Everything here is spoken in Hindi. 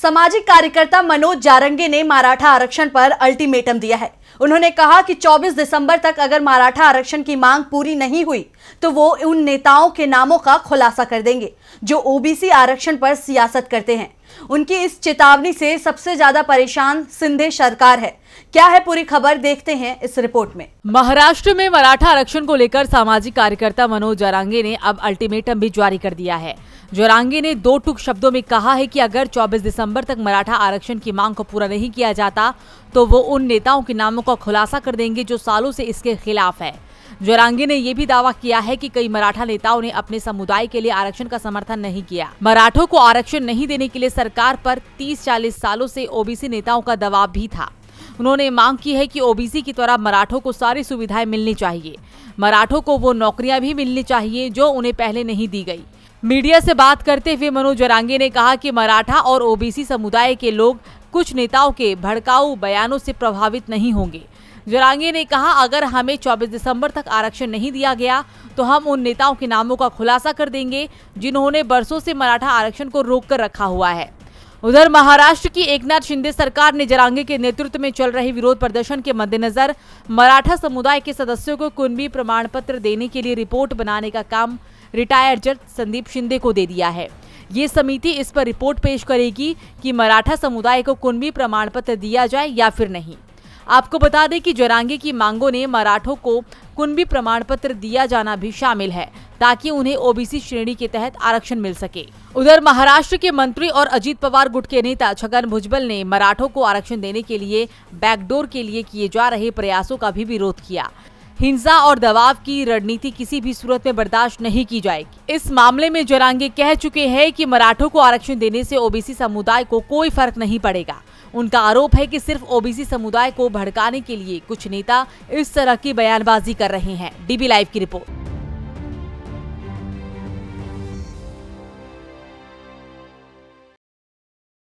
सामाजिक कार्यकर्ता मनोज जारंगे ने मराठा आरक्षण पर अल्टीमेटम दिया है उन्होंने कहा कि 24 दिसंबर तक अगर मराठा आरक्षण की मांग पूरी नहीं हुई तो वो उन नेताओं के नामों का खुलासा कर देंगे जो ओबीसी आरक्षण पर सियासत करते हैं उनकी इस चेतावनी से सबसे ज्यादा परेशान सिंधे सरकार है क्या है पूरी खबर देखते हैं इस रिपोर्ट में महाराष्ट्र में मराठा आरक्षण को लेकर सामाजिक कार्यकर्ता मनोज जरांगे ने अब अल्टीमेटम भी जारी कर दिया है जोरांगे ने दो टुक शब्दों में कहा है कि अगर 24 दिसंबर तक मराठा आरक्षण की मांग को पूरा नहीं किया जाता तो वो उन नेताओं के नामों का खुलासा कर देंगे जो सालों से इसके खिलाफ है जोरांगे ने यह भी दावा किया है कि कई मराठा नेताओं ने अपने समुदाय के लिए आरक्षण का समर्थन नहीं किया मराठों को आरक्षण नहीं देने के लिए सरकार पर 30-40 सालों से ओबीसी नेताओं का दबाव भी था उन्होंने मांग की है कि ओबीसी की तरह मराठों को सारी सुविधाएं मिलनी चाहिए मराठों को वो नौकरियां भी मिलनी चाहिए जो उन्हें पहले नहीं दी गई मीडिया से बात करते हुए मनोज जरांगे ने कहा कि मराठा और ओबीसी समुदाय के लोग कुछ नेताओं के भड़काऊ बयानों से प्रभावित नहीं होंगे जरांगे ने कहा अगर हमें 24 दिसंबर तक आरक्षण नहीं दिया गया तो हम उन नेताओं के नामों का खुलासा कर देंगे जिन्होंने बरसों से मराठा आरक्षण को रोक कर रखा हुआ है उधर महाराष्ट्र की एकनाथ शिंदे सरकार ने जरांगे के नेतृत्व में चल रहे विरोध प्रदर्शन के मद्देनजर मराठा समुदाय के सदस्यों को कुनबी प्रमाण पत्र देने के लिए रिपोर्ट बनाने का काम रिटायर्ड जज संदीप शिंदे को दे दिया है ये समिति इस पर रिपोर्ट पेश करेगी कि मराठा समुदाय को कुनबी प्रमाण पत्र दिया जाए या फिर नहीं आपको बता दें कि जरांगे की मांगों ने मराठों को कुंभी प्रमाण पत्र दिया जाना भी शामिल है ताकि उन्हें ओबीसी श्रेणी के तहत आरक्षण मिल सके उधर महाराष्ट्र के मंत्री और अजीत पवार गुट के नेता छगन भुजबल ने मराठों को आरक्षण देने के लिए बैकडोर के लिए किए जा रहे प्रयासों का भी विरोध किया हिंसा और दबाव की रणनीति किसी भी सूरत में बर्दाश्त नहीं की जाएगी इस मामले में जरांगे कह चुके हैं कि मराठों को आरक्षण देने से ओबीसी समुदाय को कोई फर्क नहीं पड़ेगा उनका आरोप है कि सिर्फ ओबीसी समुदाय को भड़काने के लिए कुछ नेता इस तरह की बयानबाजी कर रहे हैं डीबी लाइव की रिपोर्ट